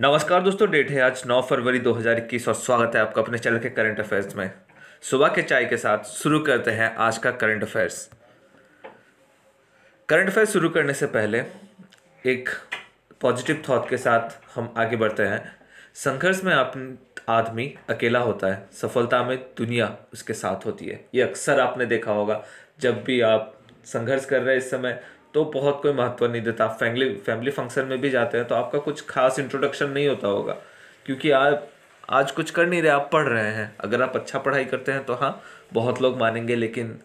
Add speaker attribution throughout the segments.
Speaker 1: नमस्कार दोस्तों डेट है आज 9 फरवरी 2021 और स्वागत है आपका अपने चैनल के करंट अफेयर्स में सुबह के चाय के साथ शुरू करते हैं आज का करंट अफेयर्स करंट अफेयर्स शुरू करने से पहले एक पॉजिटिव थॉट के साथ हम आगे बढ़ते हैं संघर्ष में आप आदमी अकेला होता है सफलता में दुनिया उसके साथ होती है ये अक्सर आपने देखा होगा जब भी आप संघर्ष कर रहे हैं इस समय तो बहुत कोई महत्व नहीं देता आप फैमिली फैमिली फंक्शन में भी जाते हैं तो आपका कुछ खास इंट्रोडक्शन नहीं होता होगा क्योंकि आप आज कुछ कर नहीं रहे आप पढ़ रहे हैं अगर आप अच्छा पढ़ाई करते हैं तो हाँ बहुत लोग मानेंगे लेकिन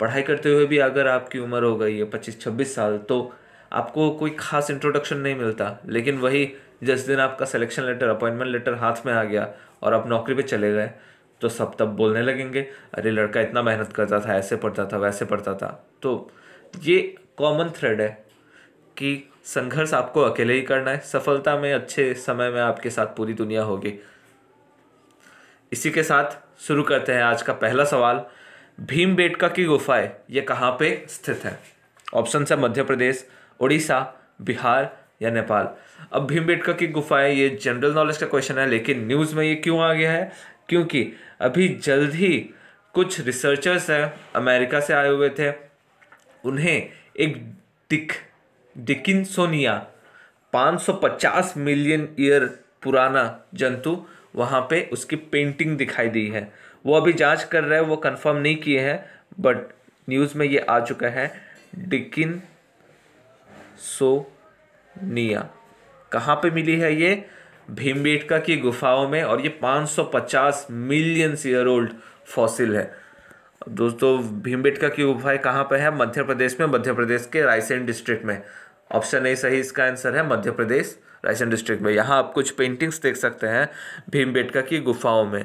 Speaker 1: पढ़ाई करते हुए भी अगर आपकी उम्र हो गई है पच्चीस छब्बीस साल तो आपको कोई खास इंट्रोडक्शन नहीं मिलता लेकिन वही जिस दिन आपका सिलेक्शन लेटर अपॉइंटमेंट लेटर हाथ में आ गया और आप नौकरी पे चले गए तो सब तब बोलने लगेंगे अरे लड़का इतना मेहनत करता था ऐसे पढ़ता था वैसे पढ़ता था तो ये कॉमन थ्रेड है कि संघर्ष आपको अकेले ही करना है सफलता में अच्छे समय में आपके साथ पूरी दुनिया होगी इसी के साथ शुरू करते हैं आज का पहला सवाल भीम बेटका की गुफाएं ये कहाँ पे स्थित है ऑप्शन है मध्य प्रदेश उड़ीसा बिहार या नेपाल अब भीम बेटका की गुफाएं ये जनरल नॉलेज का क्वेश्चन है लेकिन न्यूज़ में ये क्यों आ गया है क्योंकि अभी जल्द ही कुछ रिसर्चर्स हैं अमेरिका से आए हुए थे उन्हें एक डिक डिकिनसोनिया 550 मिलियन ईयर पुराना जंतु वहाँ पे उसकी पेंटिंग दिखाई दी है वो अभी जांच कर रहे हैं वो कंफर्म नहीं किए हैं बट न्यूज़ में ये आ चुका है डिकिन सोनिया कहाँ पे मिली है ये भीमबेटका की गुफाओं में और ये 550 मिलियन ईयर ओल्ड फॉसिल है दोस्तों भीमबेटका की गुफाएं कहाँ पर है मध्य प्रदेश में मध्य प्रदेश के रायसेन डिस्ट्रिक्ट में ऑप्शन ए सही इसका आंसर है मध्य प्रदेश रायसेन डिस्ट्रिक्ट में यहाँ आप कुछ पेंटिंग्स देख सकते हैं भीमबेटका की गुफाओं में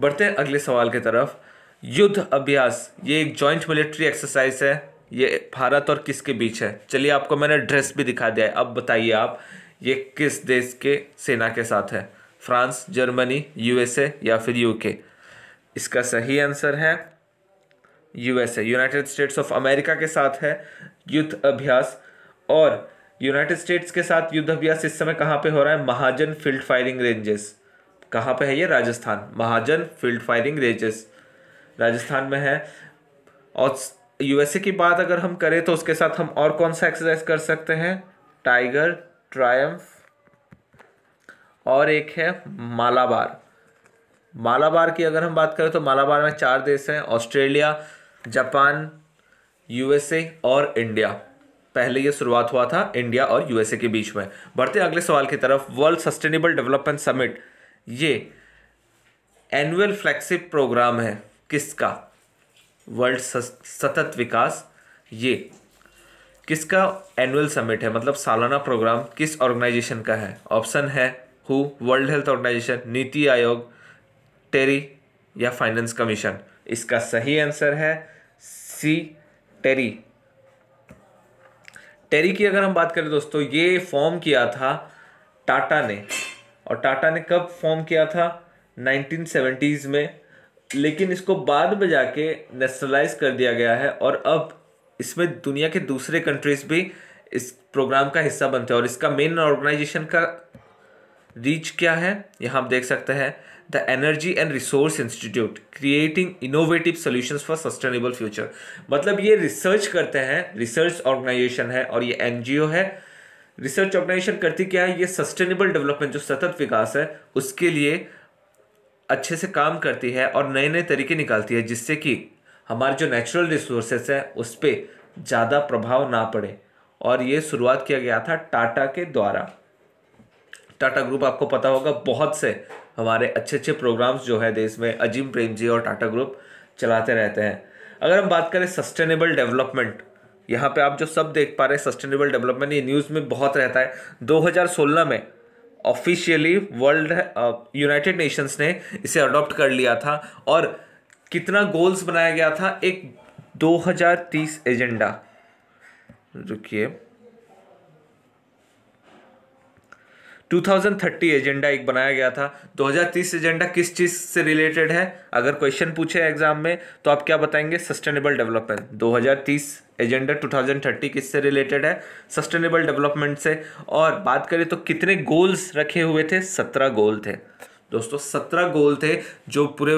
Speaker 1: बढ़ते हैं अगले सवाल की तरफ युद्ध अभ्यास ये एक जॉइंट मिलिट्री एक्सरसाइज है ये भारत और किसके बीच है चलिए आपको मैंने ड्रेस भी दिखा दिया है अब बताइए आप ये किस देश के सेना के साथ है फ्रांस जर्मनी यूएसए या फिर यूके इसका सही आंसर है USA United States of America के साथ है युद्ध अभ्यास और यूनाइटेड स्टेट्स के साथ युद्ध अभ्यास इस समय कहाँ पे हो रहा है महाजन फील्ड फायरिंग रेंजेस कहाँ पे है ये Rajasthan Mahajan field firing ranges Rajasthan में है और यूएसए की बात अगर हम करें तो उसके साथ हम और कौन सा एक्सरसाइज कर सकते हैं टाइगर ट्रायम्फ और एक है मालाबार मालाबार की अगर हम बात करें तो मालाबार में चार देश हैं ऑस्ट्रेलिया जापान यूएसए और इंडिया पहले ये शुरुआत हुआ था इंडिया और यूएसए के बीच में बढ़ते अगले सवाल की तरफ वर्ल्ड सस्टेनेबल डेवलपमेंट समिट ये एनुअल फ्लैगशिप प्रोग्राम है किसका वर्ल्ड सतत विकास ये किसका एनुअल समिट है मतलब सालाना प्रोग्राम किस ऑर्गेनाइजेशन का है ऑप्शन है हु वर्ल्ड हेल्थ ऑर्गेनाइजेशन नीति आयोग टेरी या फाइनेंस कमीशन इसका सही आंसर है सी टेरी टेरी की अगर हम बात करें दोस्तों ये फॉर्म किया था टाटा ने और टाटा ने कब फॉर्म किया था 1970s में लेकिन इसको बाद में जाके नेशनलाइज कर दिया गया है और अब इसमें दुनिया के दूसरे कंट्रीज भी इस प्रोग्राम का हिस्सा बनते हैं और इसका मेन ऑर्गेनाइजेशन का रीच क्या है यहाँ आप देख सकते हैं the energy and resource institute creating innovative solution for sustainable future मतलब ये रिसर्च करते हैं रिसर्च ऑर्गेनाइजेशन है और ये एन है रिसर्च ऑर्गेनाइजेशन करती क्या है ये सस्टेनेबल डेवलपमेंट जो सतत विकास है उसके लिए अच्छे से काम करती है और नए नए तरीके निकालती है जिससे कि हमारे जो नेचुरल रिसोर्सेस हैं उस पर ज़्यादा प्रभाव ना पड़े और ये शुरुआत किया गया था टाटा के द्वारा टाटा ग्रुप आपको पता होगा बहुत से हमारे अच्छे अच्छे प्रोग्राम्स जो है देश में अजीम प्रेम जी और टाटा ग्रुप चलाते रहते हैं अगर हम बात करें सस्टेनेबल डेवलपमेंट यहाँ पे आप जो सब देख पा रहे हैं सस्टेनेबल डेवलपमेंट ये न्यूज़ में बहुत रहता है 2016 में ऑफिशियली वर्ल्ड यूनाइटेड नेशंस ने इसे अडॉप्ट कर लिया था और कितना गोल्स बनाया गया था एक 2030 एजेंडा रुकिए 2030 एजेंडा एक बनाया गया था 2030 एजेंडा किस चीज़ से रिलेटेड है अगर क्वेश्चन पूछे एग्जाम में तो आप क्या बताएंगे सस्टेनेबल डेवलपमेंट 2030 एजेंडा 2030 किससे रिलेटेड है सस्टेनेबल डेवलपमेंट से और बात करें तो कितने गोल्स रखे हुए थे सत्रह गोल थे दोस्तों सत्रह गोल थे जो पूरे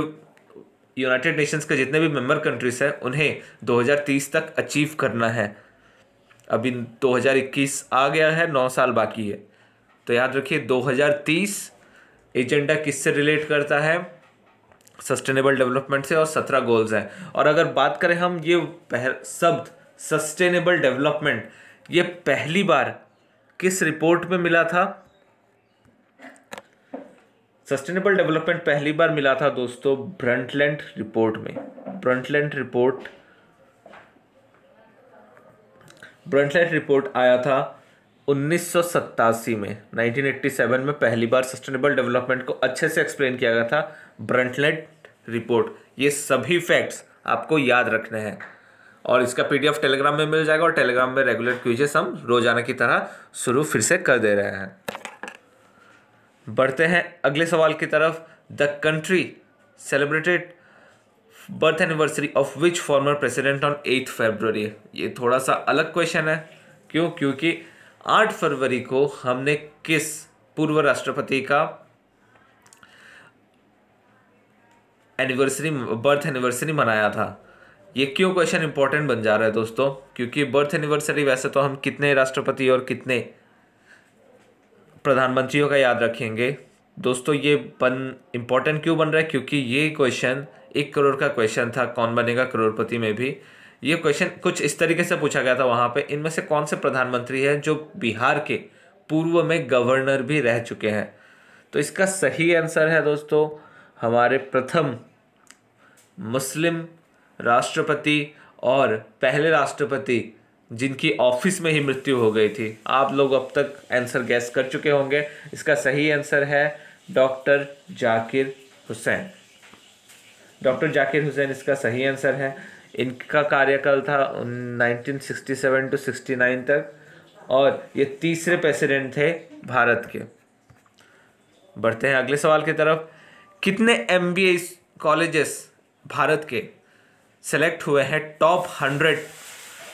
Speaker 1: यूनाइटेड नेशंस के जितने भी मेंबर कंट्रीज हैं उन्हें 2030 तक अचीव करना है अभी 2021 आ गया है नौ साल बाकी है तो याद रखिए 2030 एजेंडा किससे रिलेट करता है सस्टेनेबल डेवलपमेंट से और सत्रह गोल्स हैं और अगर बात करें हम ये पह शब्द सस्टेनेबल डेवलपमेंट ये पहली बार किस रिपोर्ट में मिला था सस्टेनेबल डेवलपमेंट पहली बार मिला था दोस्तों ब्रंटलैंड रिपोर्ट में ब्रंटलैंड रिपोर्ट ब्रंटलैंड रिपोर्ट आया था 1987 में 1987 में पहली बार सस्टेनेबल डेवलपमेंट को अच्छे से एक्सप्लेन किया गया था ब्रंटलेट रिपोर्ट ये सभी फैक्ट्स आपको याद रखने हैं और इसका पीडीएफ टेलीग्राम में मिल जाएगा और टेलीग्राम में रेगुलर क्विजेस हम रोजाना की तरह शुरू फिर से कर दे रहे हैं बढ़ते हैं अगले सवाल की तरफ the country celebrated birth anniversary of which former president on eighth February ये थोड़ा सा अलग क्वेश्चन है क्यों क्योंकि 8 फरवरी को हमने किस पूर्व राष्ट्रपति का एनिवर्सरी बर्थ एनिवर्सरी मनाया था ये क्यों क्वेश्चन इंपॉर्टेंट बन जा रहा है दोस्तों क्योंकि बर्थ एनिवर्सरी वैसे तो हम कितने राष्ट्रपति और कितने प्रधानमंत्रियों का याद रखेंगे दोस्तों ये बन इम्पॉर्टेंट क्यों बन रहा है क्योंकि ये क्वेश्चन एक करोड़ का क्वेश्चन था कौन बनेगा करोड़पति में भी ये क्वेश्चन कुछ इस तरीके से पूछा गया था वहाँ पे इनमें से कौन से प्रधानमंत्री हैं जो बिहार के पूर्व में गवर्नर भी रह चुके हैं तो इसका सही आंसर है दोस्तों हमारे प्रथम मुस्लिम राष्ट्रपति और पहले राष्ट्रपति जिनकी ऑफिस में ही मृत्यु हो गई थी आप लोग अब तक आंसर गैस कर चुके होंगे इसका सही आंसर है डॉक्टर जाकिर हुसैन डॉक्टर जाकिर हुसैन इसका सही आंसर है इनका कार्यकाल था 1967 टू 69 तक और ये तीसरे प्रेसिडेंट थे भारत के बढ़ते हैं अगले सवाल की तरफ कितने एम बी कॉलेजेस भारत के सेलेक्ट हुए हैं top hundred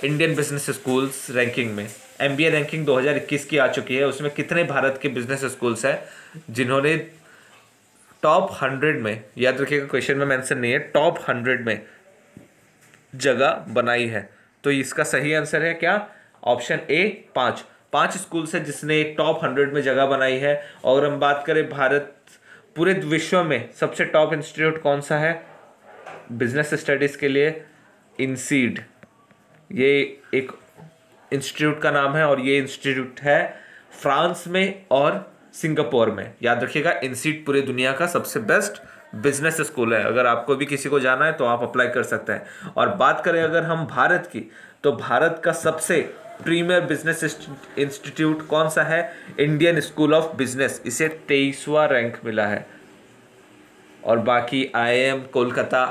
Speaker 1: Indian business schools ranking में एम बी ए रैंकिंग 2021 की आ चुकी है उसमें कितने भारत के बिजनेस स्कूल्स हैं जिन्होंने टॉप हंड्रेड में याद रखिएगा क्वेश्चन में मेंशन नहीं है टॉप हंड्रेड में जगह बनाई है तो इसका सही आंसर है क्या ऑप्शन ए पांच पांच स्कूल है जिसने टॉप हंड्रेड में जगह बनाई है और हम बात करें भारत पूरे विश्व में सबसे टॉप इंस्टीट्यूट कौन सा है बिजनेस स्टडीज़ के लिए इनसीड ये एक इंस्टीट्यूट का नाम है और ये इंस्टीट्यूट है फ्रांस में और सिंगापुर में याद रखिएगा इनसीड पूरे दुनिया का सबसे बेस्ट बिजनेस स्कूल है अगर आपको भी किसी को जाना है तो आप अप्लाई कर सकते हैं और बात करें अगर हम भारत की तो भारत का सबसे प्रीमियर बिजनेस इंस्टीट्यूट कौन सा है इंडियन स्कूल ऑफ बिजनेस इसे तेईसवा रैंक मिला है और बाकी I Kolkata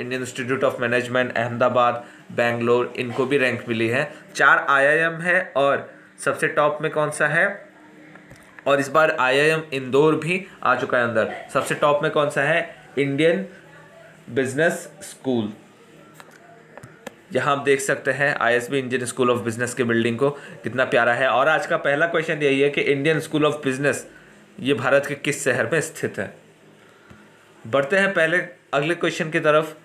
Speaker 1: Indian Institute of Management Ahmedabad Bangalore इनको भी रैंक मिली है चार आई है और सबसे टॉप में कौन सा है और इस बार आईआईएम इंदौर भी आ चुका है अंदर सबसे टॉप में कौन सा है इंडियन बिजनेस स्कूल यहाँ आप देख सकते हैं ISB Indian School of Business की बिल्डिंग को कितना प्यारा है और आज का पहला क्वेश्चन यही है कि इंडियन स्कूल ऑफ बिजनेस ये भारत के किस शहर में स्थित है बढ़ते हैं पहले अगले क्वेश्चन की तरफ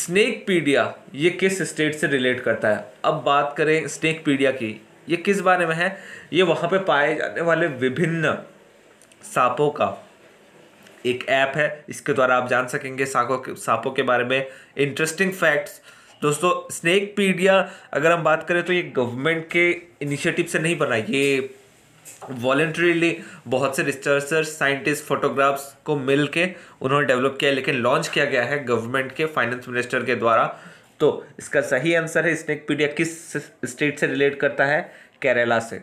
Speaker 1: स्नेक पीडिया ये किस स्टेट से रिलेट करता है अब बात करें स्नेक पीडिया की ये किस बारे में है ये वहाँ पे पाए जाने वाले विभिन्न सांपों का एक ऐप है इसके द्वारा आप जान सकेंगे सांपों के सांपों के बारे में इंटरेस्टिंग फैक्ट्स दोस्तों स्नेक पीडिया अगर हम बात करें तो ये गवर्नमेंट के इनिशिएटिव से नहीं बना ये वॉलेंट्रीली बहुत से रिसर्चर्स साइंटिस्ट फोटोग्राफ्स को मिल के उन्होंने डेवलप किया लेकिन लॉन्च किया गया है गवर्नमेंट के फाइनेंस मिनिस्टर के द्वारा तो इसका सही आंसर है स्नेक पीडिया किस स्टेट से रिलेट करता है केरला से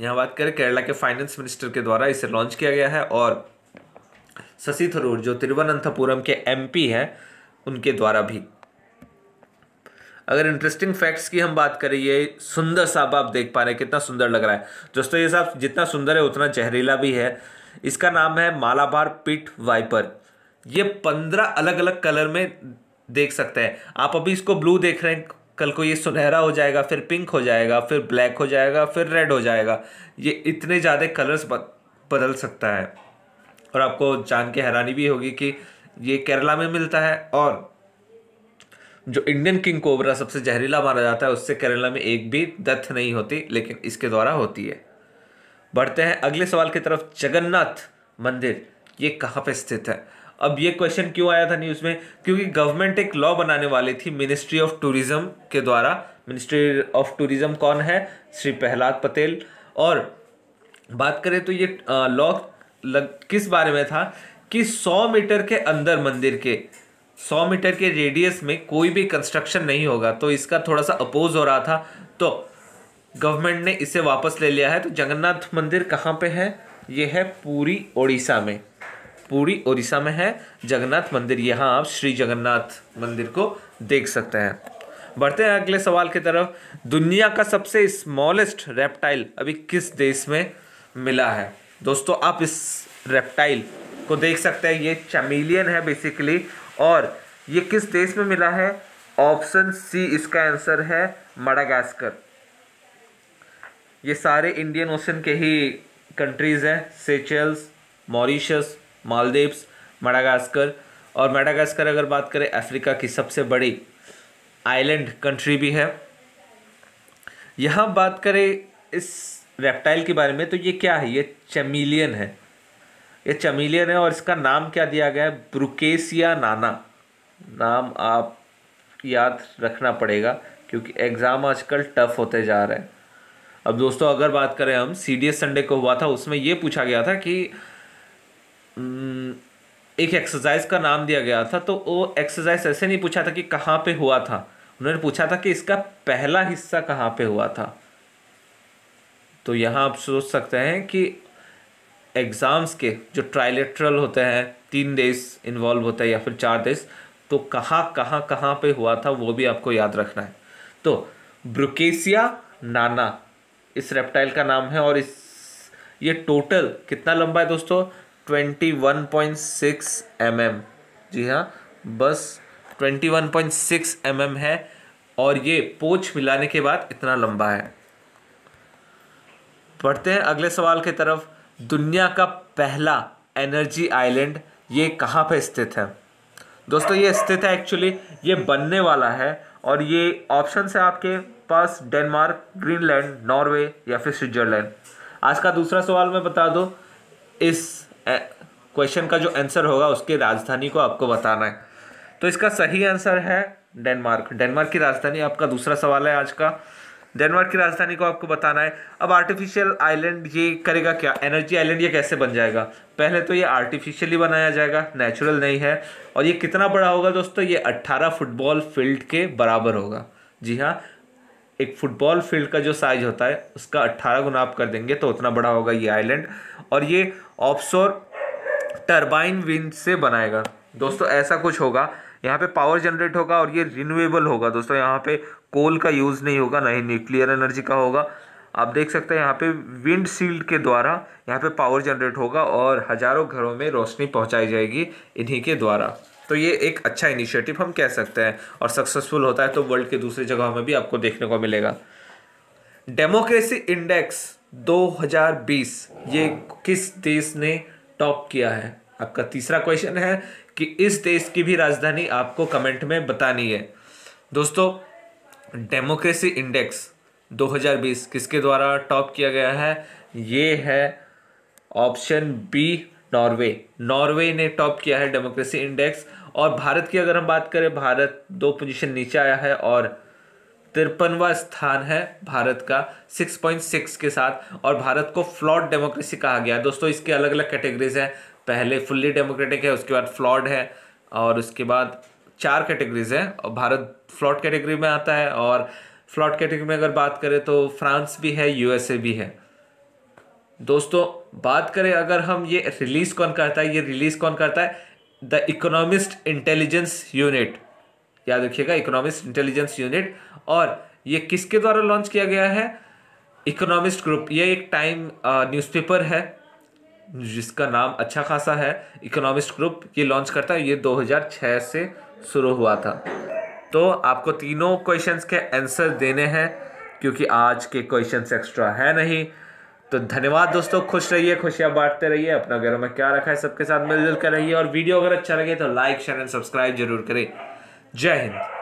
Speaker 1: यहाँ बात करें केरला के फाइनेंस मिनिस्टर के द्वारा इसे लॉन्च किया गया है और शशि थरूर जो तिरुवनंतपुरम के एमपी हैं उनके द्वारा भी अगर इंटरेस्टिंग फैक्ट्स की हम बात करें ये सुंदर साहब आप देख पा रहे हैं कितना सुंदर लग रहा है दोस्तों ये साहब जितना सुंदर है उतना जहरीला भी है इसका नाम है मालाबार पिट वाइपर ये पंद्रह अलग अलग कलर में देख सकते हैं आप अभी इसको ब्लू देख रहे हैं कल को ये सुनहरा हो जाएगा फिर पिंक हो जाएगा फिर ब्लैक हो जाएगा फिर रेड हो जाएगा ये इतने ज़्यादा कलर्स बदल सकता है और आपको जान के हैरानी भी होगी कि ये केरला में मिलता है और जो इंडियन किंग कोबरा सबसे जहरीला माना जाता है उससे केरला में एक भी डेथ नहीं होती लेकिन इसके द्वारा होती है बढ़ते हैं अगले सवाल की तरफ जगन्नाथ मंदिर ये कहाँ पे स्थित है अब ये क्वेश्चन क्यों आया था न्यूज़ में क्योंकि गवर्नमेंट एक लॉ बनाने वाली थी मिनिस्ट्री ऑफ टूरिज़्म के द्वारा मिनिस्ट्री ऑफ टूरिज़्म कौन है श्री प्रहलाद पटेल और बात करें तो ये लॉ लग किस बारे में था कि 100 मीटर के अंदर मंदिर के 100 मीटर के रेडियस में कोई भी कंस्ट्रक्शन नहीं होगा तो इसका थोड़ा सा अपोज हो रहा था तो गवर्नमेंट ने इसे वापस ले लिया है तो जगन्नाथ मंदिर कहाँ पे है ये है पूरी ओडिशा में पूरी ओडिशा में है जगन्नाथ मंदिर यहाँ आप श्री जगन्नाथ मंदिर को देख सकते हैं बढ़ते हैं अगले सवाल की तरफ दुनिया का सबसे स्मॉलेस्ट रेप्टाइल अभी किस देश में मिला है दोस्तों आप इस रेप्टाइल को देख सकते हैं ये चमेलियन है बेसिकली और ये किस देश में मिला है ऑप्शन सी इसका आंसर है मडागास्कर ये सारे इंडियन ओशन के ही कंट्रीज़ हैं सेचल्स मॉरिशस मालदीव्स मेडागास्कर और मेडागास्कर अगर बात करें अफ्रीका की सबसे बड़ी आइलैंड कंट्री भी है यहाँ बात करें इस रेप्टाइल के बारे में तो ये क्या है ये चमीलियन है ये चमीलियन है और इसका नाम क्या दिया गया है ब्रुकेसिया नाना नाम आप याद रखना पड़ेगा क्योंकि एग्ज़ाम आजकल टफ होते जा रहे हैं अब दोस्तों अगर बात करें हम सी डी एस संडे को हुआ था उसमें ये पूछा गया था कि हम्म, एक एक्सरसाइज का नाम दिया गया था तो वो एक्सरसाइज ऐसे नहीं पूछा था कि कहाँ पे हुआ था उन्होंने पूछा था कि इसका पहला हिस्सा कहाँ पे हुआ था तो यहाँ आप सोच सकते हैं कि एग्ज़ाम्स के जो ट्राइलेट्रल होते हैं तीन देश इन्वॉल्व होता है या फिर चार देश तो कहाँ कहाँ कहाँ पे हुआ था वो भी आपको याद रखना है तो ब्रुकेसिया नाना इस रेप्टाइल का नाम है और इस ये टोटल कितना लंबा है दोस्तों twenty one point six M M जी हाँ बस twenty one point six M M है और ये पोछ मिलाने के बाद इतना लंबा है बढ़ते हैं अगले सवाल की तरफ दुनिया का पहला एनर्जी आइलैंड ये कहाँ पे स्थित है दोस्तों ये स्थित है एक्चुअली ये बनने वाला है और ये ऑप्शन है आपके पास डेनमार्क ग्रीनलैंड नॉर्वे या फिर स्विट्जरलैंड आज का दूसरा सवाल मैं बता दूँ इस क्वेश्चन का जो आंसर होगा उसकी राजधानी को आपको बताना है तो इसका सही आंसर है डेनमार्क डेनमार्क की राजधानी आपका दूसरा सवाल है आज का डेनमार्क की राजधानी को आपको बताना है अब आर्टिफिशियल आइलैंड ये करेगा क्या एनर्जी आइलैंड ये कैसे बन जाएगा पहले तो ये आर्टिफिशियली बनाया जाएगा नेचुरल नहीं है और ये कितना बड़ा होगा दोस्तों ये 18 फुटबॉल फील्ड के बराबर होगा जी हाँ एक फुटबॉल फील्ड का जो साइज होता है उसका अट्ठारह गुना आप कर देंगे तो उतना बड़ा होगा ये आइलैंड और ये ऑफशोर टर्बाइन विंड से बनाएगा दोस्तों ऐसा कुछ होगा यहाँ पे पावर जनरेट होगा और ये रिन्यूएबल होगा दोस्तों यहाँ पे कोल का यूज़ नहीं होगा ना ही न्यूक्लियर एनर्जी का होगा आप देख सकते हैं यहाँ पे विंड शील्ड के द्वारा यहाँ पे पावर जनरेट होगा और हज़ारों घरों में रोशनी पहुँचाई जाएगी इन्हीं के द्वारा तो ये एक अच्छा इनिशिएटिव हम कह सकते हैं और सक्सेसफुल होता है तो वर्ल्ड के दूसरी जगहों में भी आपको देखने को मिलेगा डेमोक्रेसी इंडेक्स 2020 ये किस देश ने टॉप किया है आपका तीसरा क्वेश्चन है कि इस देश की भी राजधानी आपको कमेंट में बतानी है दोस्तों डेमोक्रेसी इंडेक्स 2020 किसके द्वारा टॉप किया गया है ये है ऑप्शन बी नॉर्वे नॉर्वे ने टॉप किया है डेमोक्रेसी इंडेक्स और भारत की अगर हम बात करें भारत दो पोजीशन नीचे आया है और तिरपनवा स्थान है भारत का 6.6 के साथ और भारत को फ्लॉड डेमोक्रेसी कहा गया दोस्तों इसके अलग अलग कैटेगरीज हैं पहले फुल्ली डेमोक्रेटिक है उसके बाद फ्लॉड है और उसके बाद चार कैटेगरीज हैं और भारत फ्लॉड कैटेगरी में आता है और फ्लॉड कैटेगरी में अगर बात करें तो फ्रांस भी है यूएसए भी है दोस्तों बात करें अगर हम ये रिलीज़ कौन करता है ये रिलीज़ कौन करता है द इकोनॉमिस्ट इंटेलिजेंस यूनिट याद रखिएगा इकोनॉमिस्ट इंटेलिजेंस यूनिट और ये किसके द्वारा लॉन्च किया गया है इकोनॉमिस्ट ग्रुप ये एक टाइम न्यूज़पेपर है जिसका नाम अच्छा खासा है इकोनॉमिस्ट ग्रुप ये लॉन्च करता है ये 2006 से शुरू हुआ था तो आपको तीनों क्वेश्चंस के आंसर देने हैं क्योंकि आज के क्वेश्चंस एक्स्ट्रा है नहीं तो धन्यवाद दोस्तों खुश रहिए खुशियाँ बांटते रहिए अपना घरों में क्या रखा है सबके साथ मिलजुल कर रहिए और वीडियो अगर अच्छा लगे तो लाइक शेयर एंड सब्सक्राइब जरूर करें जय हिंद